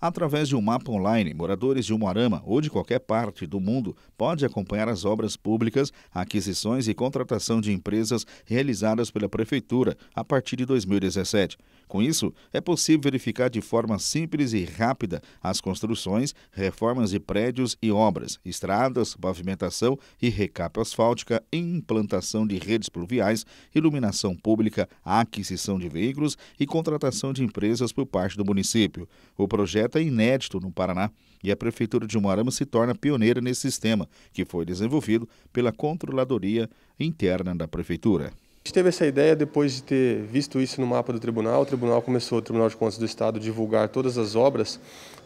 Através de um mapa online, moradores de Umuarama ou de qualquer parte do mundo podem acompanhar as obras públicas, aquisições e contratação de empresas realizadas pela Prefeitura a partir de 2017. Com isso, é possível verificar de forma simples e rápida as construções, reformas de prédios e obras, estradas, pavimentação e recap asfáltica, implantação de redes pluviais, iluminação pública, aquisição de veículos e contratação de empresas por parte do município. O projeto é inédito no Paraná e a Prefeitura de Umarama se torna pioneira nesse sistema, que foi desenvolvido pela Controladoria Interna da Prefeitura. A gente teve essa ideia depois de ter visto isso no mapa do tribunal. O tribunal começou, o Tribunal de Contas do Estado, divulgar todas as obras,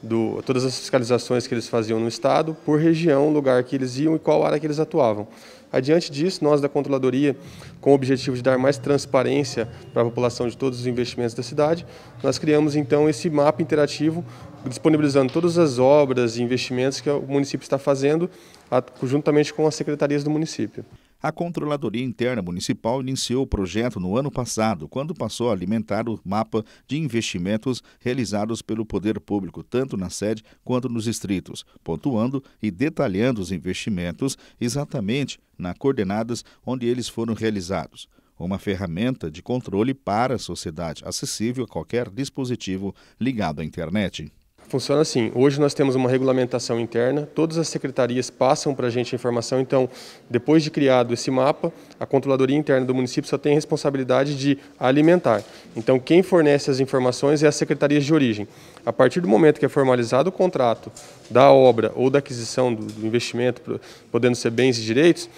do, todas as fiscalizações que eles faziam no Estado, por região, lugar que eles iam e qual área que eles atuavam. Adiante disso, nós da Controladoria, com o objetivo de dar mais transparência para a população de todos os investimentos da cidade, nós criamos então esse mapa interativo disponibilizando todas as obras e investimentos que o município está fazendo, juntamente com as secretarias do município. A Controladoria Interna Municipal iniciou o projeto no ano passado, quando passou a alimentar o mapa de investimentos realizados pelo poder público, tanto na sede quanto nos distritos, pontuando e detalhando os investimentos exatamente nas coordenadas onde eles foram realizados uma ferramenta de controle para a sociedade, acessível a qualquer dispositivo ligado à internet funciona assim. Hoje nós temos uma regulamentação interna, todas as secretarias passam para a gente a informação, então, depois de criado esse mapa, a controladoria interna do município só tem a responsabilidade de alimentar. Então, quem fornece as informações é as secretarias de origem. A partir do momento que é formalizado o contrato da obra ou da aquisição do investimento, podendo ser bens e direitos,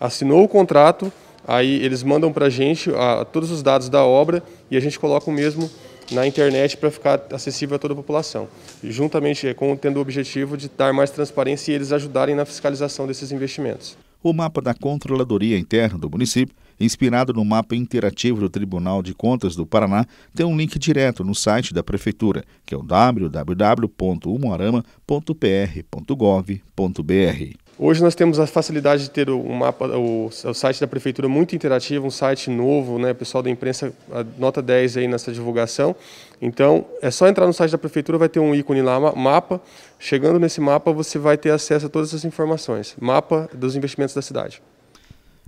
assinou o contrato, aí eles mandam para a gente todos os dados da obra e a gente coloca o mesmo na internet para ficar acessível a toda a população, juntamente com tendo o objetivo de dar mais transparência e eles ajudarem na fiscalização desses investimentos. O mapa da controladoria interna do município inspirado no mapa interativo do Tribunal de Contas do Paraná, tem um link direto no site da Prefeitura, que é o www.umuarama.pr.gov.br. Hoje nós temos a facilidade de ter o mapa, o, o, site da prefeitura muito interativo, um site novo, né? O pessoal da imprensa nota 10 aí nessa divulgação. Então, é só entrar no site da prefeitura, vai ter um ícone lá, mapa. Chegando nesse mapa, você vai ter acesso a todas as informações, mapa dos investimentos da cidade.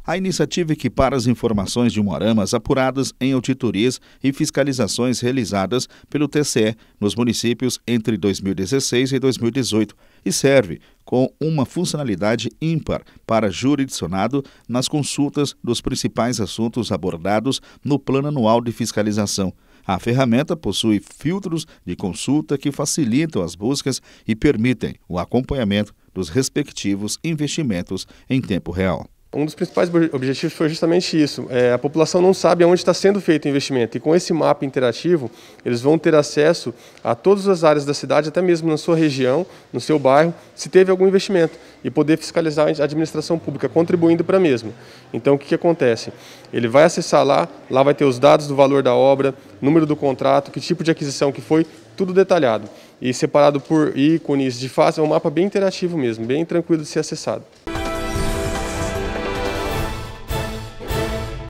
A iniciativa equipara as informações de Moramas apuradas em auditorias e fiscalizações realizadas pelo TCE nos municípios entre 2016 e 2018 e serve com uma funcionalidade ímpar para jurisdicionado nas consultas dos principais assuntos abordados no Plano Anual de Fiscalização. A ferramenta possui filtros de consulta que facilitam as buscas e permitem o acompanhamento dos respectivos investimentos em tempo real. Um dos principais objetivos foi justamente isso. É, a população não sabe aonde está sendo feito o investimento. E com esse mapa interativo, eles vão ter acesso a todas as áreas da cidade, até mesmo na sua região, no seu bairro, se teve algum investimento. E poder fiscalizar a administração pública, contribuindo para a mesma. Então, o que, que acontece? Ele vai acessar lá, lá vai ter os dados do valor da obra, número do contrato, que tipo de aquisição que foi, tudo detalhado. E separado por ícones de fase, é um mapa bem interativo mesmo, bem tranquilo de ser acessado.